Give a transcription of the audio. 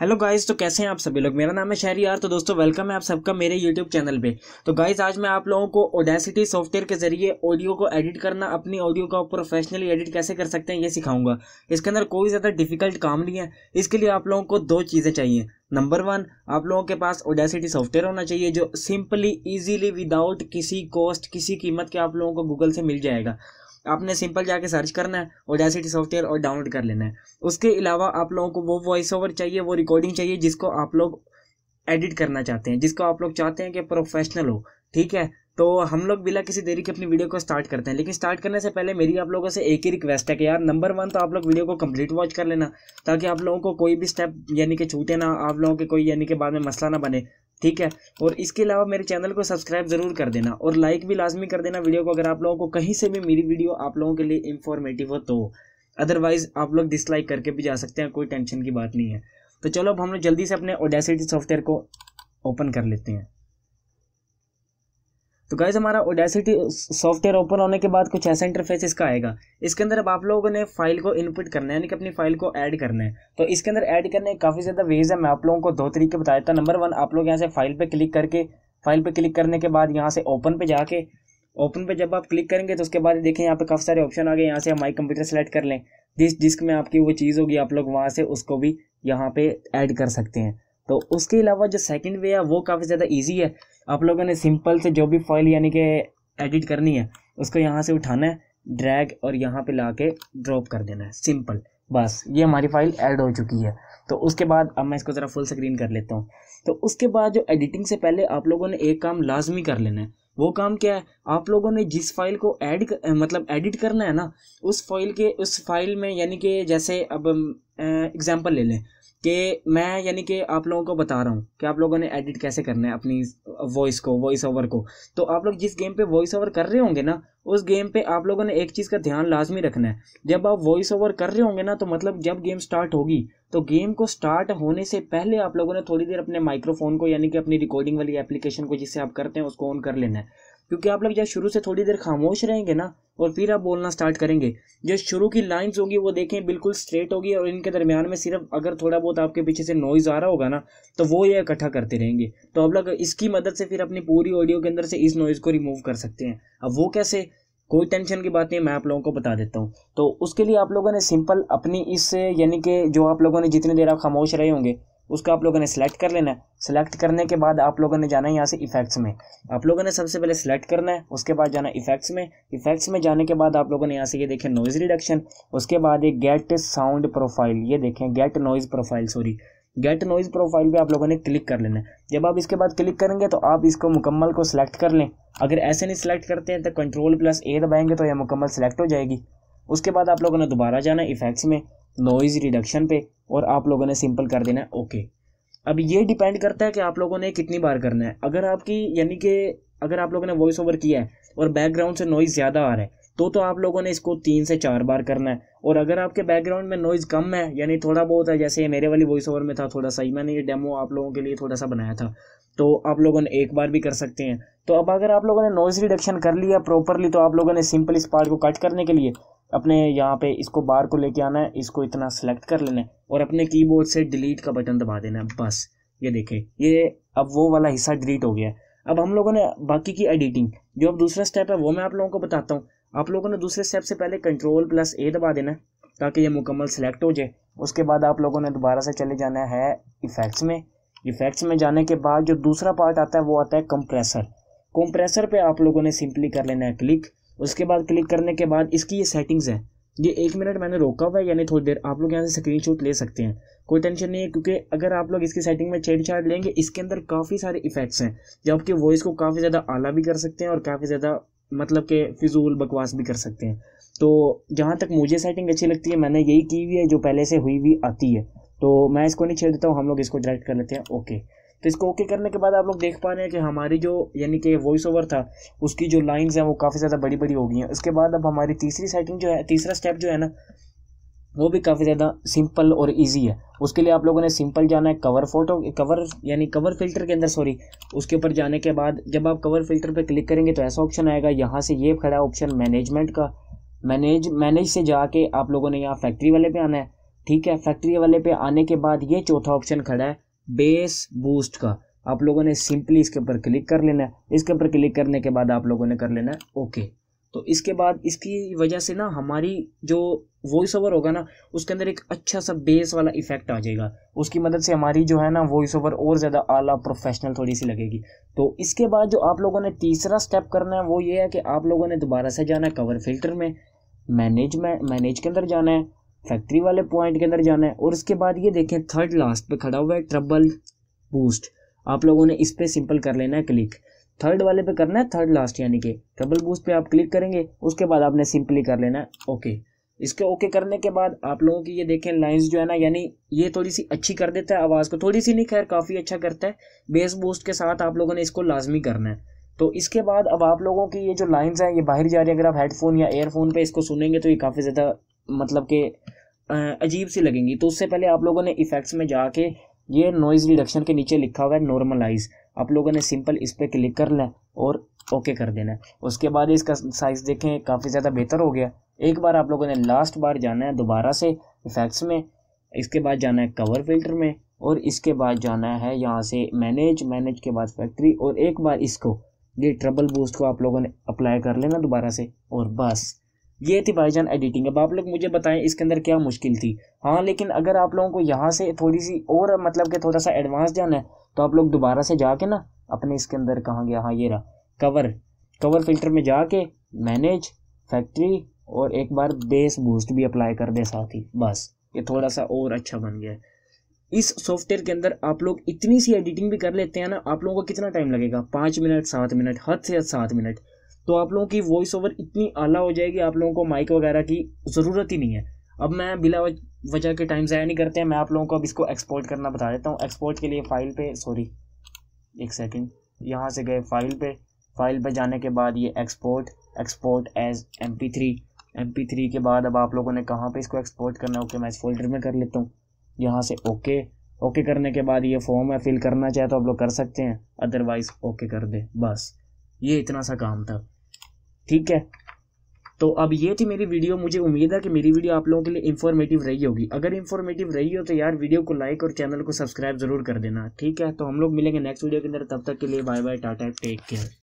hello guys तो कैसे हैं आप सभी लोग मेरा नाम है शहरी यार तो दोस्तों वेलकम है आप सबका मेरे यूट्यूब चैनल पे तो गाइस आज मैं आप लोगों को ओडेसिटी सॉफ्टवेयर के जरिए ऑडियो को एडिट करना अपनी ऑडियो का प्रोफेशनली एडिट कैसे कर सकते हैं ये सिखाऊंगा इसके अंदर कोई ज़्यादा डिफिकल्ट काम नहीं है इसके लिए आप लोगों को दो चीज़ें चाहिए नंबर वन आप लोगों के पास ओडेसिटी सॉफ्टवेयर होना चाहिए जो सिंपली ईजिली विदाउट किसी कॉस्ट किसी कीमत के आप लोगों को गूगल से मिल जाएगा आपने सिंपल जाके सर्च करना है ओडासिटी सॉफ्टवेयर और डाउनलोड कर लेना है उसके अलावा आप लोगों को वो वॉइस ओवर चाहिए वो रिकॉर्डिंग चाहिए जिसको आप लोग एडिट करना चाहते हैं जिसको आप लोग चाहते हैं कि प्रोफेशनल हो ठीक है तो हम लोग बिना किसी देरी के अपनी वीडियो को स्टार्ट करते हैं लेकिन स्टार्ट करने से पहले मेरी आप लोगों से एक ही रिक्वेस्ट है कि यार नंबर वन तो आप लोग वीडियो को कंप्लीट वॉच कर लेना ताकि आप लोगों को कोई भी स्टेप यानी कि छूटे ना आप लोगों के कोई यानी कि बाद में मसला ना बने ठीक है और इसके अलावा मेरे चैनल को सब्सक्राइब ज़रूर कर देना और लाइक भी लाजमी कर देना वीडियो को अगर आप लोगों को कहीं से भी मेरी वीडियो आप लोगों के लिए इन्फॉर्मेटिव हो तो अदरवाइज़ आप लोग डिसलाइक करके भी जा सकते हैं कोई टेंशन की बात नहीं है तो चलो अब हम लोग जल्दी से अपने ओडेसिटी सॉफ्टवेयर को ओपन कर लेते हैं तो गाइज हमारा ओडेसिटी सॉफ्टवेयर ओपन होने के बाद कुछ ऐसा इंटरफेस इसका आएगा इसके अंदर अब आप लोगों ने फाइल को इनपुट करना है यानी कि अपनी फाइल को ऐड करना है तो इसके अंदर ऐड करने के काफ़ी ज़्यादा वेज है मैं आप लोगों को दो तरीके बता देता नंबर वन आप लोग यहाँ से फाइल पर क्लिक करके फाइल पर क्लिक करने के बाद यहाँ से ओपन पर जाके ओपन पर जब आप क्लिक करेंगे तो उसके बाद देखें यहाँ पर काफ़ी सारे ऑप्शन आ गए यहाँ से हम माई कंप्यूटर सेलेक्ट कर लें जिस डिस्क में आपकी वो चीज़ होगी आप लोग वहाँ से उसको भी यहाँ पे ऐड कर सकते हैं तो उसके अलावा जो सेकंड वे है वो काफ़ी ज़्यादा इजी है आप लोगों ने सिंपल से जो भी फाइल यानी कि एडिट करनी है उसको यहाँ से उठाना है ड्रैग और यहाँ पे ला के ड्रॉप कर देना है सिंपल बस ये हमारी फाइल ऐड हो चुकी है तो उसके बाद अब मैं इसको ज़रा फुल स्क्रीन कर लेता हूँ तो उसके बाद जो एडिटिंग से पहले आप लोगों ने एक काम लाजमी कर लेना है वो काम क्या है आप लोगों ने जिस फाइल को ऐड मतलब एडिट करना है ना उस फाइल के उस फाइल में यानी कि जैसे अब एग्जांपल ले लें कि मैं यानी कि आप लोगों को बता रहा हूँ कि आप लोगों ने एडिट कैसे करना है अपनी वॉइस को वॉइस ओवर को तो आप लोग जिस गेम पे वॉइस ओवर कर रहे होंगे ना उस गेम पे आप लोगों ने एक चीज़ का ध्यान लाजमी रखना है जब आप वॉइस ओवर कर रहे होंगे ना तो मतलब जब गेम स्टार्ट होगी तो गेम को स्टार्ट होने से पहले आप लोगों ने थोड़ी देर अपने माइक्रोफोन को यानी कि अपनी रिकॉर्डिंग वाली एप्लीकेशन को जिससे आप करते हैं उसको ऑन कर लेना है क्योंकि आप लोग जब शुरू से थोड़ी देर खामोश रहेंगे ना और फिर आप बोलना स्टार्ट करेंगे जो शुरू की लाइंस होगी वो देखें बिल्कुल स्ट्रेट होगी और इनके दरमियान में सिर्फ अगर थोड़ा बहुत आपके पीछे से नॉइज़ आ रहा होगा ना तो वो ये इकट्ठा करते रहेंगे तो आप लोग इसकी मदद से फिर अपनी पूरी ऑडियो के अंदर से इस नॉइज़ को रिमूव कर सकते हैं अब वो कैसे कोई टेंशन की बात नहीं मैं आप लोगों को बता देता हूँ तो उसके लिए आप लोगों ने सिंपल अपनी इस यानी कि जो आप लोगों ने जितनी देर आप खामोश रहे होंगे उसको आप लोगों ने सेलेक्ट कर लेना है सेलेक्ट करने के बाद आप लोगों ने जाना है यहाँ से इफेक्ट्स में आप लोगों ने सबसे पहले सेलेक्ट करना है उसके बाद जाना इफेक्ट्स में इफेक्ट्स में जाने के बाद आप लोगों ने यहाँ से ये देखें नॉइज़ रिडक्शन उसके बाद एक गेट साउंड प्रोफाइल ये देखें gate noise profile sorry gate noise profile पर आप लोगों ने क्लिक कर लेना है जब आप इसके बाद क्लिक करेंगे तो आप इसको मुकम्मल को सिलेक्ट कर लें अगर ऐसे नहीं सिलेक्ट करते हैं तो कंट्रोल प्लस ए दबाएंगे तो यह मुकम्मल सेलेक्ट हो जाएगी उसके बाद आप लोगों ने दोबारा जाना इफेक्ट्स में नॉइज़ रिडक्शन पे और आप लोगों ने सिंपल कर देना है ओके अब ये डिपेंड करता है कि आप लोगों ने कितनी बार करना है अगर आपकी यानी कि अगर आप लोगों ने वॉइस ओवर किया है और बैकग्राउंड से नॉइज़ ज़्यादा आ रहा है तो तो आप लोगों ने इसको तीन से चार बार करना है और अगर आपके बैकग्राउंड में नॉइज़ कम है यानी थोड़ा बहुत है जैसे मेरे वाली वॉइस ओवर में था थोड़ा सा ही मैंने ये डेमो आप लोगों के लिए थोड़ा सा बनाया था तो आप लोगों ने एक बार भी कर सकते हैं तो अब अगर आप लोगों ने नॉइज़ रिडक्शन कर लिया प्रॉपरली तो आप लोगों ने सिंपल इस पार्ट को कट करने के लिए अपने यहाँ पे इसको बार को लेके आना है इसको इतना सेलेक्ट कर लेना है और अपने कीबोर्ड से डिलीट का बटन दबा देना है बस ये देखें ये अब वो वाला हिस्सा डिलीट हो गया है अब हम लोगों ने बाकी की एडिटिंग जो अब दूसरा स्टेप है वो मैं आप लोगों को बताता हूँ आप लोगों ने दूसरे स्टेप से पहले कंट्रोल प्लस ए दबा देना है ताकि ये मुकम्मल सेलेक्ट हो जाए उसके बाद आप लोगों ने दोबारा से चले जाना है इफ़ेक्ट्स में इफ़ेक्ट्स में जाने के बाद जो दूसरा पार्ट आता है वो आता है कंप्रेसर कंप्रेसर पे आप लोगों ने सिंपली कर लेना है क्लिक उसके बाद क्लिक करने के बाद इसकी ये सेटिंग्स हैं ये एक मिनट मैंने रोका हुआ है यानी थोड़ी देर आप लोग यहाँ से स्क्रीन ले सकते हैं कोई टेंशन नहीं है क्योंकि अगर आप लोग इसकी सेटिंग में छेड़छाड़ लेंगे इसके अंदर काफ़ी सारे इफेक्ट्स हैं जो आपके वॉइस को काफ़ी ज़्यादा आला भी कर सकते हैं और काफ़ी ज़्यादा मतलब के फिजूल बकवास भी कर सकते हैं तो जहाँ तक मुझे सेटिंग अच्छी लगती है मैंने यही की हुई है जो पहले से हुई हुई आती है तो मैं इसको नहीं छेड़ देता हूँ हम लोग इसको डायरेक्ट कर लेते हैं ओके तो इसको ओके करने के बाद आप लोग देख पा रहे हैं कि हमारी जो यानी कि वॉइस ओवर था उसकी जो लाइन्स हैं वो काफ़ी ज़्यादा बड़ी बड़ी हो गई हैं उसके बाद अब हमारी तीसरी सेटिंग जो है तीसरा स्टेप जो है ना वो भी काफ़ी ज़्यादा सिंपल और इजी है उसके लिए आप लोगों ने सिंपल जाना है कवर फोटो कवर यानी कवर फिल्टर के अंदर सॉरी उसके ऊपर जाने के बाद जब आप कवर फिल्टर पर क्लिक करेंगे तो ऐसा ऑप्शन आएगा यहाँ से ये खड़ा ऑप्शन मैनेजमेंट का मैनेज मैनेज से जाके आप लोगों ने यहाँ फैक्ट्री वाले पे आना है ठीक है फैक्ट्री वाले पे आने के बाद ये चौथा ऑप्शन खड़ा है बेस बूस्ट का आप लोगों ने सिंपली इसके ऊपर क्लिक कर लेना है इसके ऊपर क्लिक करने के बाद आप लोगों ने कर लेना है ओके तो इसके बाद इसकी वजह से ना हमारी जो वॉइस ओवर होगा ना उसके अंदर एक अच्छा सा बेस वाला इफेक्ट आ जाएगा उसकी मदद से हमारी जो है ना वॉइस ओवर और ज़्यादा आला प्रोफेशनल थोड़ी सी लगेगी तो इसके बाद जो आप लोगों ने तीसरा स्टेप करना है वो ये है कि आप लोगों ने दोबारा से जाना है कवर फिल्टर में मैनेज में मैनेज के अंदर जाना है फैक्ट्री वाले पॉइंट के अंदर जाना है और उसके बाद ये देखें थर्ड लास्ट पे खड़ा हुआ है ट्रबल बूस्ट आप लोगों ने इस पर सिंपल कर लेना है क्लिक थर्ड वाले पे करना है थर्ड लास्ट यानी कि ट्रबल बूस्ट पे आप क्लिक करेंगे उसके बाद आपने सिंपली कर लेना है ओके इसके ओके करने के बाद आप लोगों की ये देखें लाइन्स जो है ना यानी ये थोड़ी सी अच्छी कर देता है आवाज़ को थोड़ी सी नहीं खैर काफ़ी अच्छा करता है बेस बूस्ट के साथ आप लोगों ने इसको लाजमी करना है तो इसके बाद अब आप लोगों की ये जो लाइन्स हैं ये बाहर जा रही है अगर आप हेडफोन या एयरफोन पर इसको सुनेंगे तो ये काफ़ी ज़्यादा मतलब कि अजीब सी लगेंगी तो उससे पहले आप लोगों ने इफ़ेक्ट्स में जाके ये नॉइज़ रिडक्शन के नीचे लिखा हुआ है नॉर्मलाइज आप लोगों ने सिंपल इस पर क्लिक कर लें और ओके कर देना है उसके बाद इसका साइज़ देखें काफ़ी ज़्यादा बेहतर हो गया एक बार आप लोगों ने लास्ट बार जाना है दोबारा से इफ़ेक्ट्स में इसके बाद जाना है कवर फिल्टर में और इसके बाद जाना है यहाँ से मैनेज मैनेज के बाद फैक्ट्री और एक बार इसको ये ट्रबल बूस्ट को आप लोगों ने अप्लाई कर लेना दोबारा से और बस ये थी भाईजान एडिटिंग अब आप लोग मुझे बताएं इसके अंदर क्या मुश्किल थी हाँ लेकिन अगर आप लोगों को यहाँ से थोड़ी सी और मतलब कि थोड़ा सा एडवांस जाना है तो आप लोग दोबारा से जाके ना अपने इसके अंदर कहाँ गया हाँ ये रहा कवर कवर फिल्टर में जाके मैनेज फैक्ट्री और एक बार बेस बूस्ट भी अप्लाई कर दे साथ ही बस ये थोड़ा सा और अच्छा बन गया इस सॉफ्टवेयर के अंदर आप लोग इतनी सी एडिटिंग भी कर लेते हैं ना आप लोगों को कितना टाइम लगेगा पाँच मिनट सात मिनट हद से हद सात मिनट तो आप लोगों की वॉइस ओवर इतनी आला हो जाएगी आप लोगों को माइक वगैरह की ज़रूरत ही नहीं है अब मैं बिला वजह के टाइम ज़ाया नहीं करते हैं मैं आप लोगों को अब इसको एक्सपोर्ट करना बता देता हूँ एक्सपोर्ट के लिए फ़ाइल पे सॉरी एक सेकंड यहाँ से गए फाइल पे फाइल पे जाने के बाद ये export export as M P three M P three के बाद अब आप लोगों ने कहाँ पे इसको एक्सपोर्ट करना है ओके मैं इस फोल्डर में कर लेता हूँ यहाँ से ओके ओके करने के बाद ये फॉर्म है फिल करना चाहे तो आप लोग कर सकते हैं अदरवाइज़ ओके कर दे बस ये इतना सा काम था ठीक है तो अब ये थी मेरी वीडियो मुझे उम्मीद है कि मेरी वीडियो आप लोगों के लिए इन्फॉर्मेटिव रही होगी अगर इन्फॉर्मेटिव रही हो तो यार वीडियो को लाइक और चैनल को सब्सक्राइब जरूर कर देना ठीक है तो हम लोग मिलेंगे नेक्स्ट वीडियो के अंदर तब तक के लिए bye bye tata take care